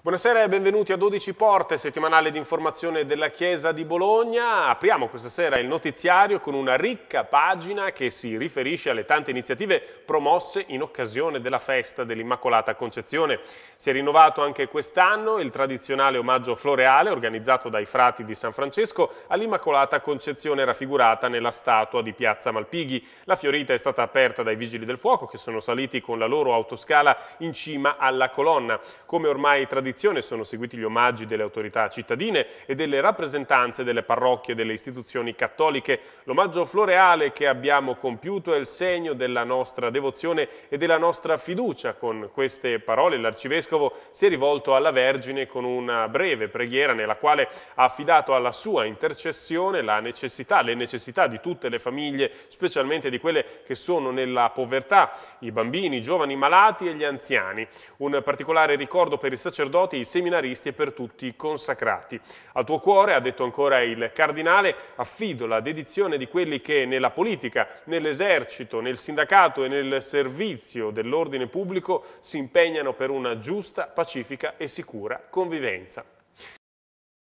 Buonasera e benvenuti a 12 Porte, settimanale di informazione della Chiesa di Bologna. Apriamo questa sera il notiziario con una ricca pagina che si riferisce alle tante iniziative promosse in occasione della festa dell'Immacolata Concezione. Si è rinnovato anche quest'anno il tradizionale omaggio floreale organizzato dai frati di San Francesco all'Immacolata Concezione raffigurata nella statua di Piazza Malpighi. La fiorita è stata aperta dai Vigili del Fuoco che sono saliti con la loro autoscala in cima alla colonna. Come ormai tradizionale tradizione sono seguiti gli omaggi delle autorità cittadine e delle rappresentanze delle parrocchie e delle istituzioni cattoliche. L'omaggio floreale che abbiamo compiuto è il segno della nostra devozione e della nostra fiducia. Con queste parole l'arcivescovo si è rivolto alla Vergine con una breve preghiera nella quale ha affidato alla sua intercessione la necessità, le necessità di tutte le famiglie, specialmente di quelle che sono nella povertà, i bambini, i giovani malati e gli anziani. Un particolare ricordo per il sacerdote sacerdoti, i seminaristi e per tutti i consacrati. Al tuo cuore, ha detto ancora il cardinale, affido la dedizione di quelli che nella politica, nell'esercito, nel sindacato e nel servizio dell'ordine pubblico si impegnano per una giusta, pacifica e sicura convivenza.